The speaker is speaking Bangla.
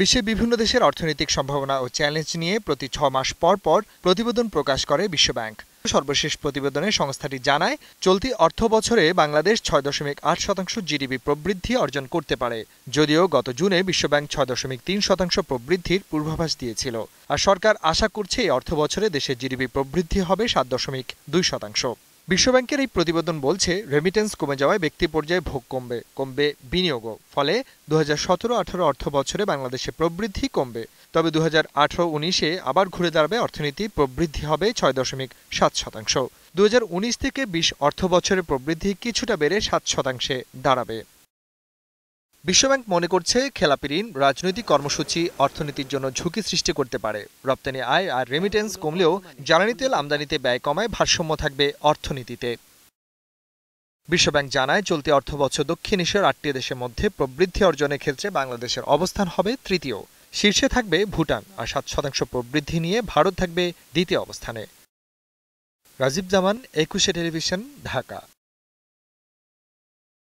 বিশ্বের বিভিন্ন দেশের অর্থনৈতিক সম্ভাবনা ও চ্যালেঞ্জ নিয়ে প্রতি ছ মাস পর পর প্রতিবেদন প্রকাশ করে বিশ্বব্যাংক সর্বশেষ প্রতিবেদনে সংস্থাটি জানায় চলতি অর্থ বছরে বাংলাদেশ ছয় দশমিক আট শতাংশ জিডিপি প্রবৃদ্ধি অর্জন করতে পারে যদিও গত জুনে বিশ্বব্যাংক ছয় দশমিক তিন শতাংশ প্রবৃদ্ধির পূর্বাভাস দিয়েছিল আর সরকার আশা করছে এই অর্থ বছরে দেশের জিডিপি প্রবৃদ্ধি হবে সাত দশমিক দুই শতাংশ বিশ্বব্যাংকের এই প্রতিবেদন বলছে রেমিটেন্স কমে যাওয়ায় ব্যক্তি পর্যায়ে ভোগ কমবে কমবে বিনিয়োগও ফলে দু হাজার সতেরো আঠারো অর্থ বছরে বাংলাদেশে প্রবৃদ্ধি কমবে তবে দু হাজার আঠারো উনিশে আবার ঘুরে দাঁড়াবে অর্থনীতি প্রবৃদ্ধি হবে ছয় দশমিক সাত শতাংশ দু থেকে বিশ অর্থ বছরের প্রবৃদ্ধি কিছুটা বেড়ে সাত শতাংশে দাঁড়াবে বিশ্বব্যাংক মনে করছে খেলাপি ঋণ রাজনৈতিক কর্মসূচি অর্থনীতির জন্য ঝুঁকি সৃষ্টি করতে পারে রপ্তানি আয় আর রেমিটেন্স কমলেও জ্বালানি তেল আমদানিতে ব্যয় কমায় ভারসাম্য থাকবে অর্থনীতিতে বিশ্বব্যাংক জানায় চলতি অর্থবছর দক্ষিণ এশিয়ার আটটি দেশের মধ্যে প্রবৃদ্ধি অর্জনের ক্ষেত্রে বাংলাদেশের অবস্থান হবে তৃতীয় শীর্ষে থাকবে ভুটান আর সাত শতাংশ প্রবৃদ্ধি নিয়ে ভারত থাকবে দ্বিতীয় অবস্থানে রাজীব জামান একুশে টেলিভিশন ঢাকা